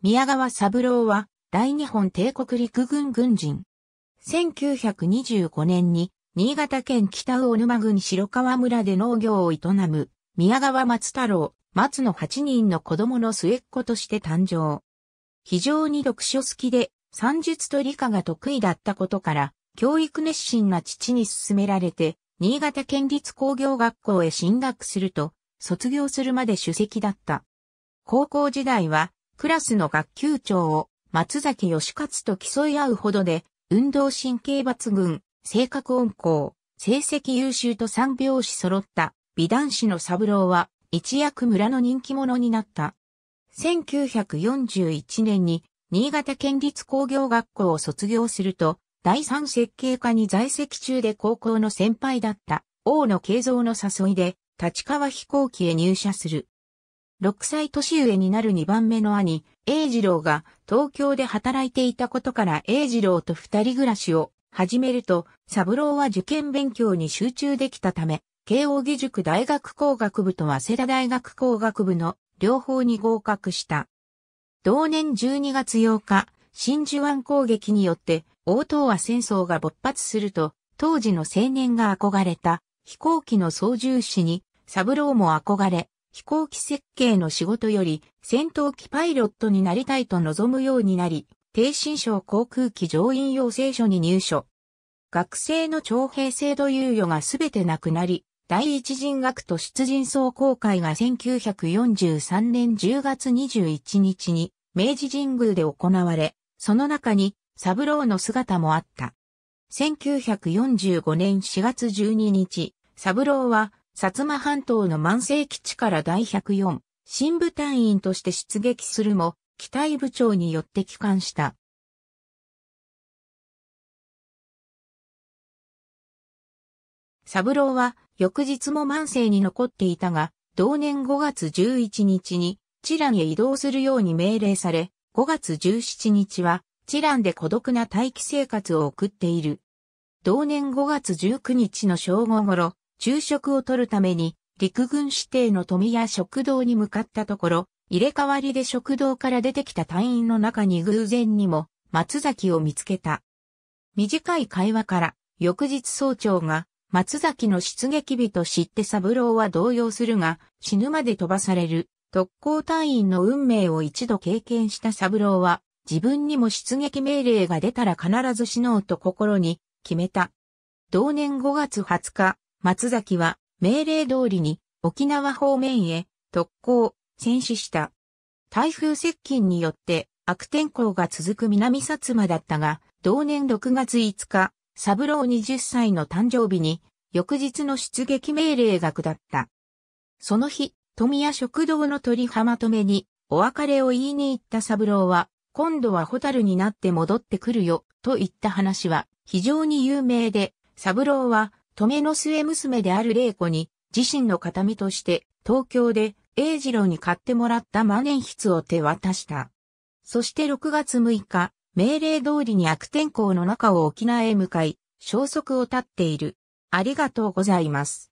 宮川三郎は、大日本帝国陸軍軍人。1925年に、新潟県北魚沼郡白川村で農業を営む、宮川松太郎、松の8人の子供の末っ子として誕生。非常に読書好きで、算術と理科が得意だったことから、教育熱心な父に勧められて、新潟県立工業学校へ進学すると、卒業するまで主席だった。高校時代は、クラスの学級長を松崎義勝と競い合うほどで、運動神経抜群、性格温厚、成績優秀と三拍子揃った美男子の三郎は一躍村の人気者になった。1941年に新潟県立工業学校を卒業すると、第三設計科に在籍中で高校の先輩だった大野慶三の誘いで立川飛行機へ入社する。6歳年上になる2番目の兄、英二郎が東京で働いていたことから英二郎と二人暮らしを始めると、三郎は受験勉強に集中できたため、慶応義塾大学工学部と早稲田大学工学部の両方に合格した。同年12月8日、真珠湾攻撃によって大東亜戦争が勃発すると、当時の青年が憧れた飛行機の操縦士に、三郎も憧れ、飛行機設計の仕事より戦闘機パイロットになりたいと望むようになり、低新省航空機乗員養成所に入所。学生の徴兵制度猶予がすべてなくなり、第一人学徒出陣総公会が1943年10月21日に明治神宮で行われ、その中にサブローの姿もあった。1945年4月12日、サブローは薩摩半島の万世基地から第104、新部隊員として出撃するも、機体部長によって帰還した。三郎は、翌日も万世に残っていたが、同年5月11日に、チランへ移動するように命令され、5月17日は、チランで孤独な待機生活を送っている。同年5月19日の正午頃、昼食を取るために陸軍指定の富谷食堂に向かったところ、入れ替わりで食堂から出てきた隊員の中に偶然にも松崎を見つけた。短い会話から翌日総長が松崎の出撃日と知って三郎は動揺するが死ぬまで飛ばされる特攻隊員の運命を一度経験した三郎は自分にも出撃命令が出たら必ず死のうと心に決めた。同年5月20日、松崎は命令通りに沖縄方面へ特攻、戦死した。台風接近によって悪天候が続く南薩摩だったが、同年6月5日、サブロー20歳の誕生日に、翌日の出撃命令が下った。その日、富谷食堂の鳥浜止めに、お別れを言いに行ったサブローは、今度はホタルになって戻ってくるよ、と言った話は非常に有名で、サブローは止めの末娘である玲子に、自身の形見として、東京で英次郎に買ってもらった万年筆を手渡した。そして6月6日、命令通りに悪天候の中を沖縄へ向かい、消息を絶っている。ありがとうございます。